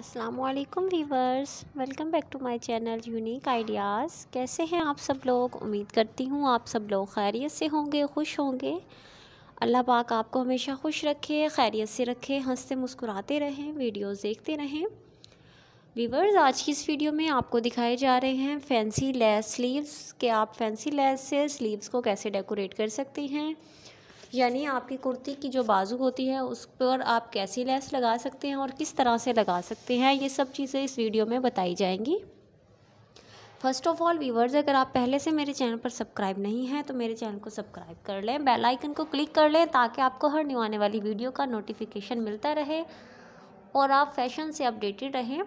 असलकम viewers welcome back to my channel unique ideas कैसे हैं आप सब लोग उम्मीद करती हूँ आप सब लोग खैरियत से होंगे खुश होंगे अल्लाह पाक आपको हमेशा खुश रखे खैरियत से रखे हंसते मुस्कुराते रहें वीडियोस देखते रहें वीवर्स आज की इस वीडियो में आपको दिखाए जा रहे हैं फैंसी लेस स्लीव्स के आप फैंसी लेस से स्लीव्स को कैसे डेकोरेट कर सकते हैं यानी आपकी कुर्ती की जो बाजू होती है उस पर आप कैसी लेस लगा सकते हैं और किस तरह से लगा सकते हैं ये सब चीज़ें इस वीडियो में बताई जाएंगी फर्स्ट ऑफ ऑल व्यूवर्स अगर आप पहले से मेरे चैनल पर सब्सक्राइब नहीं हैं तो मेरे चैनल को सब्सक्राइब कर लें बेल आइकन को क्लिक कर लें ताकि आपको हर न्यू आने वाली वीडियो का नोटिफिकेशन मिलता रहे और आप फैशन से अपडेटेड रहें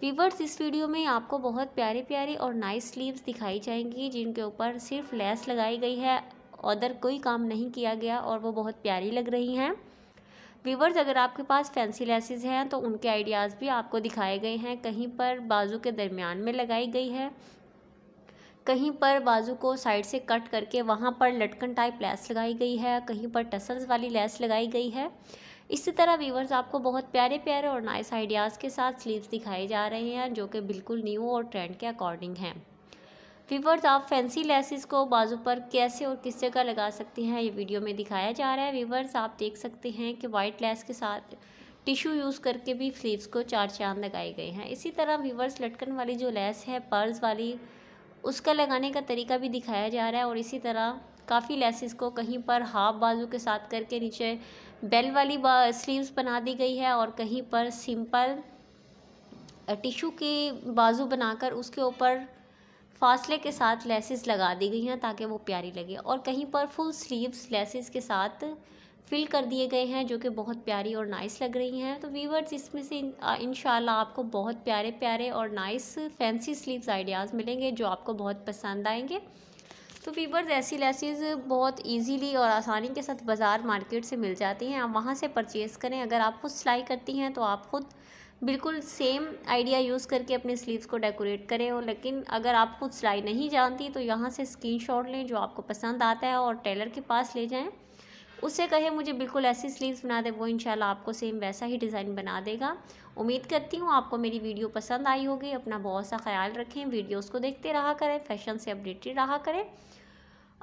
व्यूवर्स इस वीडियो में आपको बहुत प्यारी प्यारी और नाइस स्लीव्स दिखाई जाएंगी जिनके ऊपर सिर्फ लेस लगाई गई है अदर कोई काम नहीं किया गया और वो बहुत प्यारी लग रही हैं वीवर्स अगर आपके पास फैंसी लेसेस हैं तो उनके आइडियाज़ भी आपको दिखाए गए हैं कहीं पर बाजू के दरमियान में लगाई गई है कहीं पर बाजू को साइड से कट करके वहाँ पर लटकन टाइप लेस लगाई गई है कहीं पर टसल्स वाली लेस लगाई गई है इसी तरह वीवर्स आपको बहुत प्यारे प्यारे और नाइस आइडियाज़ के साथ स्लीव्स दिखाए जा रहे हैं जो कि बिल्कुल न्यू और ट्रेंड के अकॉर्डिंग हैं वीवर्स आप फैंसी लेसिस को बाजू पर कैसे और किस जगह लगा सकते हैं ये वीडियो में दिखाया जा रहा है वीवर्स आप देख सकते हैं कि वाइट लेस के साथ टिशू यूज़ करके भी स्लीव्स को चार चांद लगाए गए हैं इसी तरह वीवर्स लटकन वाली जो लेस है पर्ल्स वाली उसका लगाने का तरीका भी दिखाया जा रहा है और इसी तरह काफ़ी लेसिस को कहीं पर हाफ बाजू के साथ करके नीचे बेल वाली स्लीव्स बना दी गई है और कहीं पर सिंपल टिशू के बाजू बनाकर उसके ऊपर फासले के साथ लेसिस लगा दी गई हैं ताकि वो प्यारी लगे और कहीं पर फुल स्लीव्स लेसेस के साथ फिल कर दिए गए हैं जो कि बहुत प्यारी और नाइस लग रही हैं तो वीवर्स इसमें से इन आपको बहुत प्यारे प्यारे और नाइस फैंसी स्लीव्स आइडियाज़ मिलेंगे जो आपको बहुत पसंद आएंगे तो वीवर्स ऐसी लेसिस बहुत इजीली और आसानी के साथ बाज़ार मार्केट से मिल जाती हैं आप वहाँ से परचेज़ करें अगर आप खुद सिलाई करती हैं तो आप खुद बिल्कुल सेम आइडिया यूज़ करके अपने स्लीव्स को डेकोरेट करें और लेकिन अगर आप खुद सिलाई नहीं जानती तो यहाँ से स्क्रीनशॉट लें जो आपको पसंद आता है और टेलर के पास ले जाएं उससे कहे मुझे बिल्कुल ऐसी स्लीव्स बना दे वो इंशाल्लाह आपको सेम वैसा ही डिज़ाइन बना देगा उम्मीद करती हूँ आपको मेरी वीडियो पसंद आई होगी अपना बहुत सा ख्याल रखें वीडियोस को देखते रहा करें फैशन से अपडेटेड रहा करें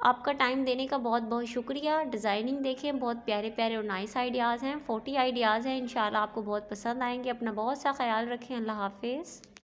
आपका टाइम देने का बहुत बहुत शुक्रिया डिज़ाइनिंग देखें बहुत प्यारे प्यारे और नाइस आइडियाज़ हैं फोर्टी आइडियाज़ हैं इन आपको बहुत पसंद आएंगे अपना बहुत सा ख्याल रखें अल्लाह हाफिज़